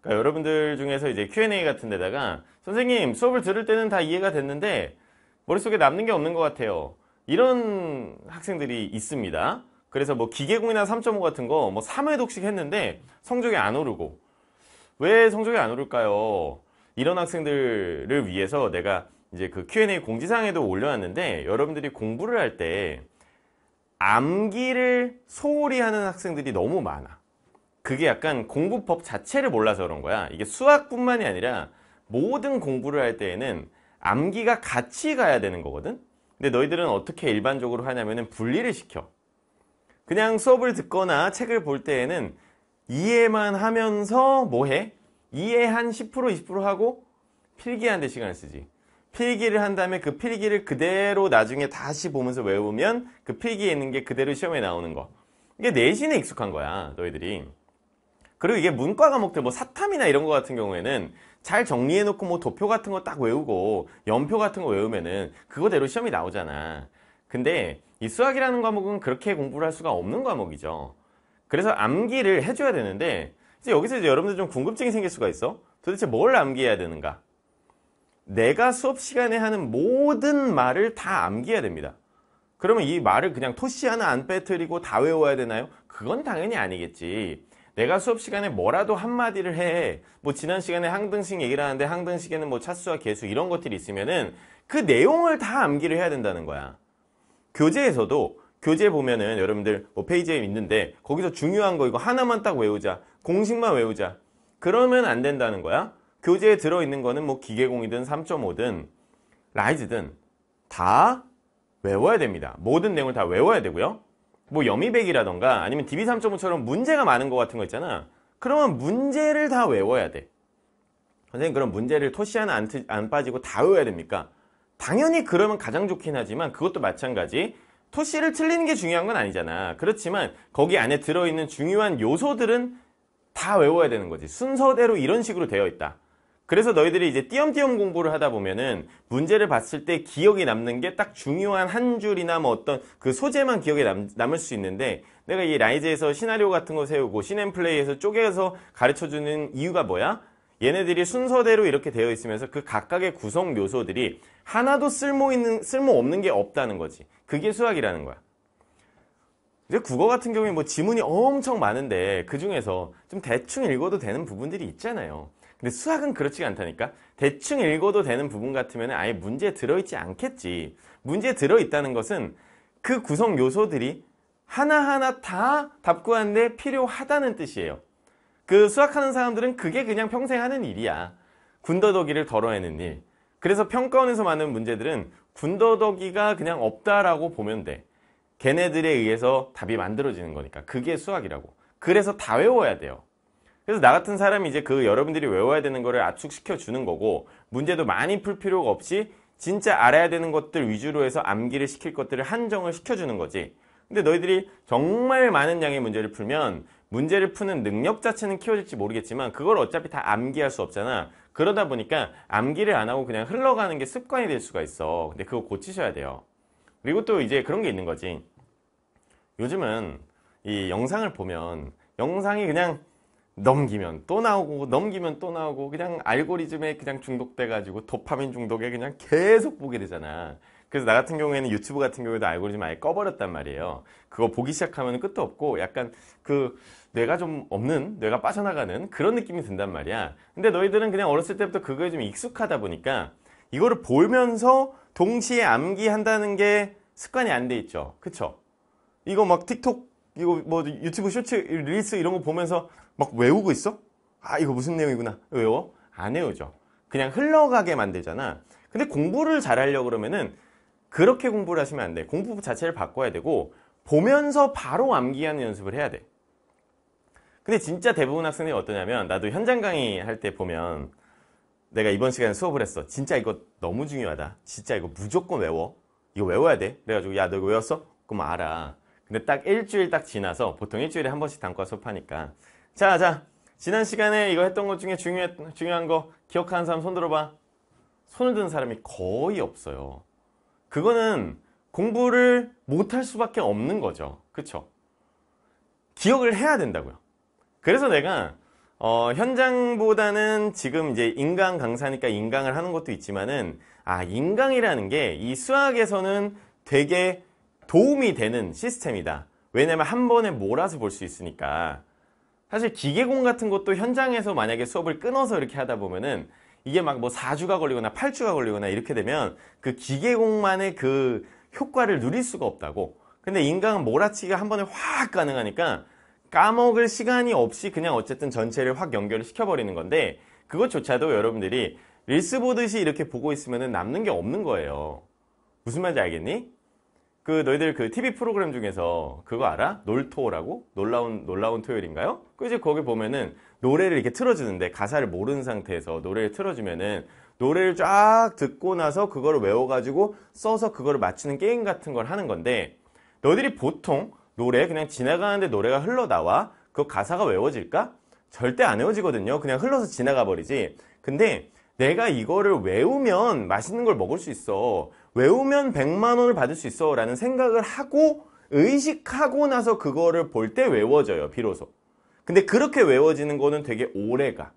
그러니까 여러분들 중에서 이제 Q&A 같은 데다가 선생님 수업을 들을 때는 다 이해가 됐는데 머릿속에 남는 게 없는 것 같아요. 이런 학생들이 있습니다. 그래서 뭐 기계공이나 3.5 같은 거 뭐 3회 독식 했는데 성적이 안 오르고 왜 성적이 안 오를까요? 이런 학생들을 위해서 내가 이제 그 Q&A 공지사항에도 올려놨는데 여러분들이 공부를 할 때 암기를 소홀히 하는 학생들이 너무 많아. 그게 약간 공부법 자체를 몰라서 그런 거야 이게 수학뿐만이 아니라 모든 공부를 할 때에는 암기가 같이 가야 되는 거거든 근데 너희들은 어떻게 일반적으로 하냐면 분리를 시켜 그냥 수업을 듣거나 책을 볼 때에는 이해만 하면서 뭐해? 이해 한10% 20% 하고 필기하는데 시간을 쓰지 필기를 한 다음에 그 필기를 그대로 나중에 다시 보면서 외우면 그 필기에 있는 게 그대로 시험에 나오는 거 이게 내신에 익숙한 거야 너희들이 그리고 이게 문과 과목들 뭐 사탐이나 이런 거 같은 경우에는 잘 정리해놓고 뭐 도표 같은 거 딱 외우고 연표 같은 거 외우면은 그거대로 시험이 나오잖아. 근데 이 수학이라는 과목은 그렇게 공부를 할 수가 없는 과목이죠. 그래서 암기를 해줘야 되는데 이제 여기서 이제 여러분들 좀 궁금증이 생길 수가 있어. 도대체 뭘 암기해야 되는가? 내가 수업 시간에 하는 모든 말을 다 암기해야 됩니다. 그러면 이 말을 그냥 토시 하나 안 빼뜨리고 다 외워야 되나요? 그건 당연히 아니겠지. 내가 수업 시간에 뭐라도 한마디를 해. 뭐 지난 시간에 항등식 얘기를 하는데 항등식에는 뭐 차수와 개수 이런 것들이 있으면은 그 내용을 다 암기를 해야 된다는 거야. 교재에서도 교재 보면은 여러분들 뭐 페이지에 있는데 거기서 중요한 거 이거 하나만 딱 외우자. 공식만 외우자. 그러면 안 된다는 거야. 교재에 들어있는 거는 뭐 기계공이든 3.5든 라이즈든 다 외워야 됩니다. 모든 내용을 다 외워야 되고요. 뭐 여미백이라던가 아니면 DB3.5처럼 문제가 많은 것 같은 거 있잖아 그러면 문제를 다 외워야 돼 선생님 그럼 문제를 토시 하나 안, 안 빠지고 다 외워야 됩니까? 당연히 그러면 가장 좋긴 하지만 그것도 마찬가지 토시를 틀리는 게 중요한 건 아니잖아 그렇지만 거기 안에 들어있는 중요한 요소들은 다 외워야 되는 거지 순서대로 이런 식으로 되어 있다 그래서 너희들이 이제 띄엄띄엄 공부를 하다 보면은 문제를 봤을 때 기억에 남는 게 딱 중요한 한 줄이나 뭐 어떤 그 소재만 기억에 남, 남을 수 있는데 내가 이 라이즈에서 시나리오 같은 거 세우고 시앤플레이에서 쪼개서 가르쳐주는 이유가 뭐야? 얘네들이 순서대로 이렇게 되어 있으면서 그 각각의 구성 요소들이 하나도 쓸모 있는 쓸모 없는 게 없다는 거지. 그게 수학이라는 거야. 이제 국어 같은 경우에 뭐 지문이 엄청 많은데 그 중에서 좀 대충 읽어도 되는 부분들이 있잖아요. 근데 수학은 그렇지가 않다니까. 대충 읽어도 되는 부분 같으면 아예 문제에 들어있지 않겠지. 문제에 들어있다는 것은 그 구성 요소들이 하나하나 다 답구하는데 필요하다는 뜻이에요. 그 수학하는 사람들은 그게 그냥 평생 하는 일이야. 군더더기를 덜어내는 일. 그래서 평가원에서 많은 문제들은 군더더기가 그냥 없다라고 보면 돼. 걔네들에 의해서 답이 만들어지는 거니까. 그게 수학이라고. 그래서 다 외워야 돼요. 그래서 나 같은 사람이 이제 그 여러분들이 외워야 되는 거를 압축시켜 주는 거고 문제도 많이 풀 필요가 없이 진짜 알아야 되는 것들 위주로 해서 암기를 시킬 것들을 한정을 시켜주는 거지. 근데 너희들이 정말 많은 양의 문제를 풀면 문제를 푸는 능력 자체는 키워질지 모르겠지만 그걸 어차피 다 암기할 수 없잖아. 그러다 보니까 암기를 안 하고 그냥 흘러가는 게 습관이 될 수가 있어. 근데 그거 고치셔야 돼요. 그리고 또 이제 그런 게 있는 거지. 요즘은 이 영상을 보면 영상이 그냥 넘기면 또 나오고 넘기면 또 나오고 그냥 알고리즘에 그냥 중독돼 가지고 도파민 중독에 그냥 계속 보게 되잖아 그래서 나 같은 경우에는 유튜브 같은 경우에도 알고리즘 아예 꺼버렸단 말이에요 그거 보기 시작하면 끝도 없고 약간 그 뇌가 좀 없는 뇌가 빠져나가는 그런 느낌이 든단 말이야 근데 너희들은 그냥 어렸을 때부터 그거에 좀 익숙하다 보니까 이거를 보면서 동시에 암기한다는 게 습관이 안 돼 있죠 그쵸 이거 막 틱톡 이거 뭐 유튜브 쇼츠, 릴스 이런 거 보면서 막 외우고 있어? 아, 이거 무슨 내용이구나. 외워? 안 외우죠. 그냥 흘러가게 만들잖아. 근데 공부를 잘하려고 그러면은 그렇게 공부를 하시면 안 돼. 공부 자체를 바꿔야 되고 보면서 바로 암기하는 연습을 해야 돼. 근데 진짜 대부분 학생들이 어떠냐면 나도 현장 강의 할 때 보면 내가 이번 시간에 수업을 했어. 진짜 이거 너무 중요하다. 진짜 이거 무조건 외워. 이거 외워야 돼. 그래가지고 야너 이거 외웠어? 그럼 알아. 근데 딱 일주일 딱 지나서 보통 일주일에 한 번씩 단과 수업하니까 자, 자. 지난 시간에 이거 했던 것 중에 중요, 중요한 거 기억하는 사람 손 들어봐. 손을 드는 사람이 거의 없어요. 그거는 공부를 못할 수밖에 없는 거죠. 그쵸? 기억을 해야 된다고요. 그래서 내가 어, 현장보다는 지금 이제 인강 강사니까 인강을 하는 것도 있지만은 아 인강이라는 게 이 수학에서는 되게 도움이 되는 시스템이다. 왜냐면 한 번에 몰아서 볼 수 있으니까. 사실 기계공 같은 것도 현장에서 만약에 수업을 끊어서 이렇게 하다 보면은 이게 막 뭐 4주가 걸리거나 8주가 걸리거나 이렇게 되면 그 기계공만의 그 효과를 누릴 수가 없다고. 근데 인간은 몰아치기가 한 번에 확 가능하니까 까먹을 시간이 없이 그냥 어쨌든 전체를 확 연결을 시켜버리는 건데 그것조차도 여러분들이 릴스 보듯이 이렇게 보고 있으면 남는 게 없는 거예요. 무슨 말인지 알겠니? 그 너희들 그 TV 프로그램 중에서 그거 알아? 놀토라고? 놀라운 놀라운 토요일인가요? 그 이제 거기 보면은 노래를 이렇게 틀어주는데 가사를 모르는 상태에서 노래를 틀어주면은 노래를 쫙 듣고 나서 그거를 외워가지고 써서 그거를 맞추는 게임 같은 걸 하는 건데 너희들이 보통 노래 그냥 지나가는데 노래가 흘러나와 그 가사가 외워질까? 절대 안 외워지거든요. 그냥 흘러서 지나가 버리지. 근데 내가 이거를 외우면 맛있는 걸 먹을 수 있어. 외우면 100만 원을 받을 수 있어 라는 생각을 하고 의식하고 나서 그거를 볼 때 외워져요 비로소 근데 그렇게 외워지는 거는 되게 오래가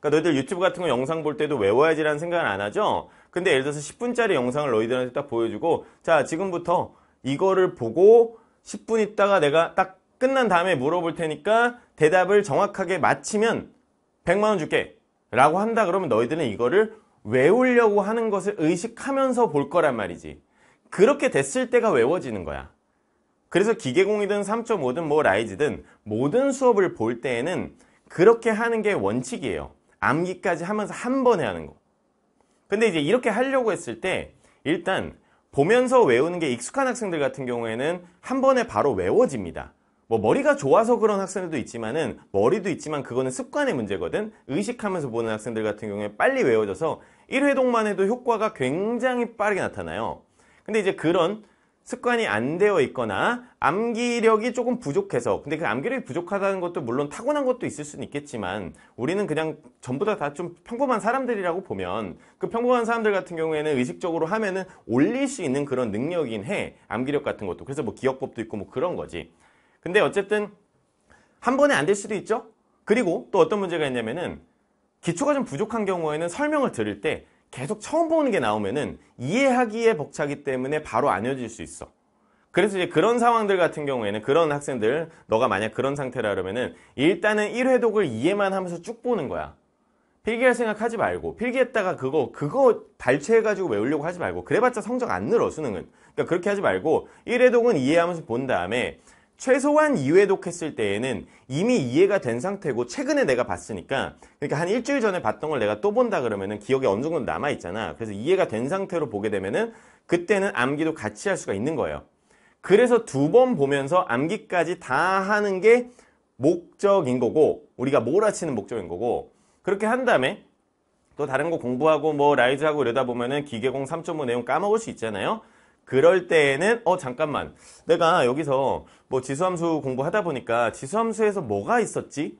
그러니까 너희들 유튜브 같은 거 영상 볼 때도 외워야지라는 생각은 안 하죠 근데 예를 들어서 10분짜리 영상을 너희들한테 딱 보여주고 자 지금부터 이거를 보고 10분 있다가 내가 딱 끝난 다음에 물어볼 테니까 대답을 정확하게 맞히면 100만원 줄게 라고 한다 그러면 너희들은 이거를 외우려고 하는 것을 의식하면서 볼 거란 말이지. 그렇게 됐을 때가 외워지는 거야. 그래서 기계공이든 3.5든 뭐 라이즈든 모든 수업을 볼 때에는 그렇게 하는 게 원칙이에요. 암기까지 하면서 한 번에 하는 거. 근데 이제 이렇게 하려고 했을 때 일단 보면서 외우는 게 익숙한 학생들 같은 경우에는 한 번에 바로 외워집니다. 뭐 머리가 좋아서 그런 학생들도 있지만은 머리도 있지만 그거는 습관의 문제거든. 의식하면서 보는 학생들 같은 경우에 빨리 외워져서 1회동만 해도 효과가 굉장히 빠르게 나타나요. 근데 이제 그런 습관이 안 되어 있거나 암기력이 조금 부족해서 근데 그 암기력이 부족하다는 것도 물론 타고난 것도 있을 수는 있겠지만 우리는 그냥 전부 다 다 좀 평범한 사람들이라고 보면 그 평범한 사람들 같은 경우에는 의식적으로 하면은 올릴 수 있는 그런 능력인 해 암기력 같은 것도 그래서 뭐 기억법도 있고 뭐 그런 거지 근데 어쨌든 한 번에 안 될 수도 있죠. 그리고 또 어떤 문제가 있냐면은 기초가 좀 부족한 경우에는 설명을 들을 때 계속 처음 보는 게 나오면은 이해하기에 벅차기 때문에 바로 안 이어질 수 있어. 그래서 이제 그런 상황들 같은 경우에는 그런 학생들 너가 만약 그런 상태라 그러면은 일단은 1회독을 이해만 하면서 쭉 보는 거야. 필기할 생각하지 말고 필기했다가 그거 그거 발췌해가지고 외우려고 하지 말고 그래봤자 성적 안 늘어 수능은 그러니까 그렇게 하지 말고 1회독은 이해하면서 본 다음에 최소한 2회 독했을 때에는 이미 이해가 된 상태고 최근에 내가 봤으니까 그러니까 한 일주일 전에 봤던 걸 내가 또 본다 그러면은 기억에 어느 정도 남아 있잖아. 그래서 이해가 된 상태로 보게 되면은 그때는 암기도 같이 할 수가 있는 거예요. 그래서 두 번 보면서 암기까지 다 하는 게 목적인 거고 우리가 몰아치는 목적인 거고 그렇게 한 다음에 또 다른 거 공부하고 뭐 라이즈하고 이러다 보면은 기계공 3.5 내용 까먹을 수 있잖아요. 그럴 때에는 어 잠깐만 내가 여기서 뭐 지수함수 공부하다 보니까 지수함수에서 뭐가 있었지?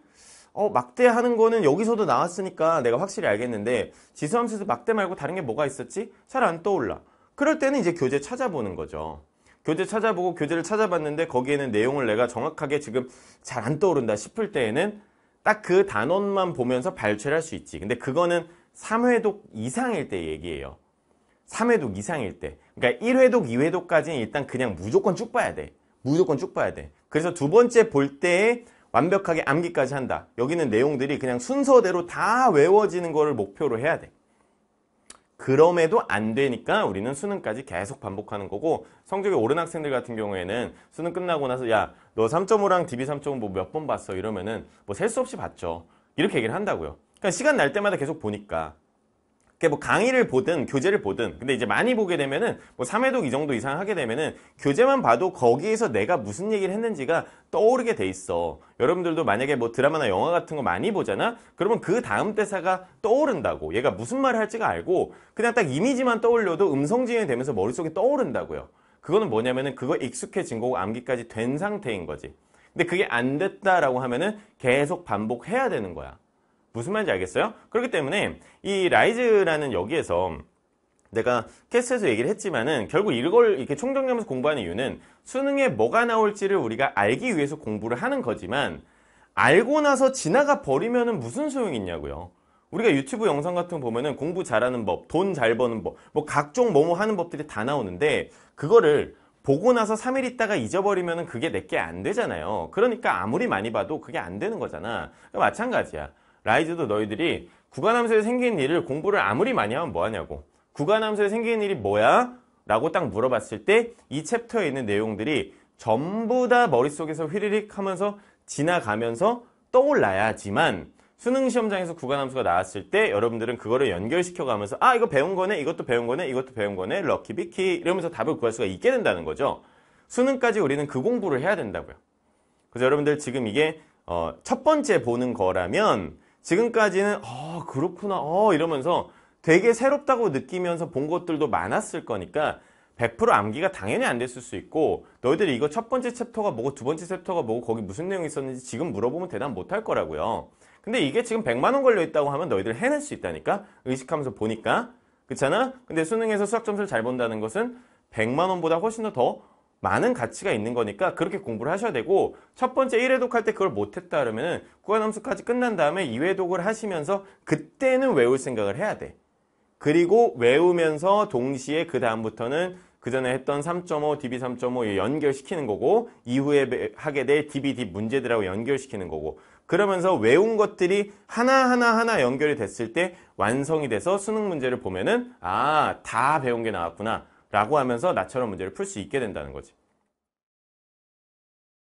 어 막대하는 거는 여기서도 나왔으니까 내가 확실히 알겠는데 지수함수에서 막대 말고 다른 게 뭐가 있었지? 잘 안 떠올라. 그럴 때는 이제 교재 찾아보는 거죠. 교재 찾아보고 교재를 찾아봤는데 거기에는 내용을 내가 정확하게 지금 잘 안 떠오른다 싶을 때에는 딱 그 단원만 보면서 발췌할 수 있지. 근데 그거는 3회독 이상일 때 얘기예요. 3회독 이상일 때 그러니까 1회독, 2회독까지는 일단 그냥 무조건 쭉 봐야 돼. 무조건 쭉 봐야 돼. 그래서 두 번째 볼 때에 완벽하게 암기까지 한다. 여기는 내용들이 그냥 순서대로 다 외워지는 거를 목표로 해야 돼. 그럼에도 안 되니까 우리는 수능까지 계속 반복하는 거고 성적이 오른 학생들 같은 경우에는 수능 끝나고 나서 야너 3.5랑 DB 3.5뭐몇번 봤어 이러면은 뭐 셀 수 없이 봤죠 이렇게 얘기를 한다고요 그러니까 시간 날 때마다 계속 보니까 그게 그러니까 뭐 강의를 보든 교재를 보든 근데 이제 많이 보게 되면은 뭐 3회독 이 정도 이상 하게 되면은 교재만 봐도 거기에서 내가 무슨 얘기를 했는지가 떠오르게 돼 있어 여러분들도 만약에 뭐 드라마나 영화 같은 거 많이 보잖아 그러면 그 다음 대사가 떠오른다고 얘가 무슨 말을 할지가 알고 그냥 딱 이미지만 떠올려도 음성 지연이 되면서 머릿속에 떠오른다고요 그거는 뭐냐면은 그거 익숙해진 거고 암기까지 된 상태인 거지 근데 그게 안 됐다라고 하면은 계속 반복해야 되는 거야 무슨 말인지 알겠어요? 그렇기 때문에 이 라이즈라는 여기에서 내가 캐스트에서 얘기를 했지만은 결국 이걸 이렇게 총정리하면서 공부하는 이유는 수능에 뭐가 나올지를 우리가 알기 위해서 공부를 하는 거지만 알고 나서 지나가 버리면은 무슨 소용이 있냐고요. 우리가 유튜브 영상 같은 거 보면은 공부 잘하는 법, 돈 잘 버는 법, 뭐 각종 뭐뭐 하는 법들이 다 나오는데 그거를 보고 나서 3일 있다가 잊어버리면은 그게 내게 안 되잖아요. 그러니까 아무리 많이 봐도 그게 안 되는 거잖아. 그러니까 마찬가지야. 라이즈도 너희들이 구간함수에 생긴 일을 공부를 아무리 많이 하면 뭐하냐고 구간함수에 생긴 일이 뭐야? 라고 딱 물어봤을 때 이 챕터에 있는 내용들이 전부 다 머릿속에서 휘리릭 하면서 지나가면서 떠올라야지만 수능 시험장에서 구간함수가 나왔을 때 여러분들은 그거를 연결시켜 가면서 아 이거 배운 거네 이것도 배운 거네 이것도 배운 거네 럭키비키 이러면서 답을 구할 수가 있게 된다는 거죠 수능까지 우리는 그 공부를 해야 된다고요 그래서 여러분들 지금 이게 어, 첫 번째 보는 거라면 지금까지는 어 그렇구나 어 이러면서 되게 새롭다고 느끼면서 본 것들도 많았을 거니까 100% 암기가 당연히 안 됐을 수 있고 너희들이 이거 첫 번째 챕터가 뭐고 두 번째 챕터가 뭐고 거기 무슨 내용이 있었는지 지금 물어보면 대답 못 할 거라고요 근데 이게 지금 100만 원 걸려 있다고 하면 너희들 해낼 수 있다니까 의식하면서 보니까 그렇잖아 근데 수능에서 수학 점수를 잘 본다는 것은 100만 원보다 훨씬 더 많은 가치가 있는 거니까 그렇게 공부를 하셔야 되고 첫 번째 1회 독할 때 그걸 못했다 그러면 은 구간함수까지 끝난 다음에 2회 독을 하시면서 그때는 외울 생각을 해야 돼. 그리고 외우면서 동시에 그 다음부터는 그 전에 했던 3.5, DB 3.5 연결시키는 거고 이후에 하게 될 DB, D 문제들하고 연결시키는 거고 그러면서 외운 것들이 하나하나 하나 연결이 됐을 때 완성이 돼서 수능 문제를 보면은 아, 다 배운 게 나왔구나. 라고 하면서 나처럼 문제를 풀 수 있게 된다는 거지